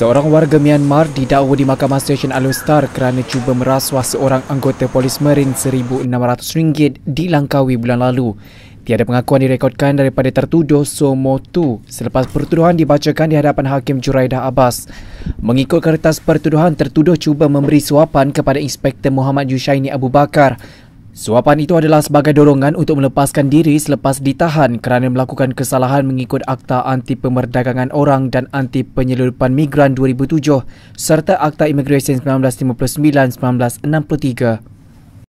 Seorang warga Myanmar didakwa di Mahkamah Stesen Alustar kerana cuba merasuah seorang anggota polis Marin RM1,600 di Langkawi bulan lalu. Tiada pengakuan direkodkan daripada tertuduh Somo Tu selepas pertuduhan dibacakan di hadapan Hakim Juraidah Abbas. Mengikut kertas pertuduhan, tertuduh cuba memberi suapan kepada Inspektor Muhammad Yushaini Abu Bakar Suapan itu adalah sebagai dorongan untuk melepaskan diri selepas ditahan kerana melakukan kesalahan mengikut Akta Anti Pemerdagangan Orang dan Anti Penyelundupan Migran 2007 serta Akta Immigration 1959-1963.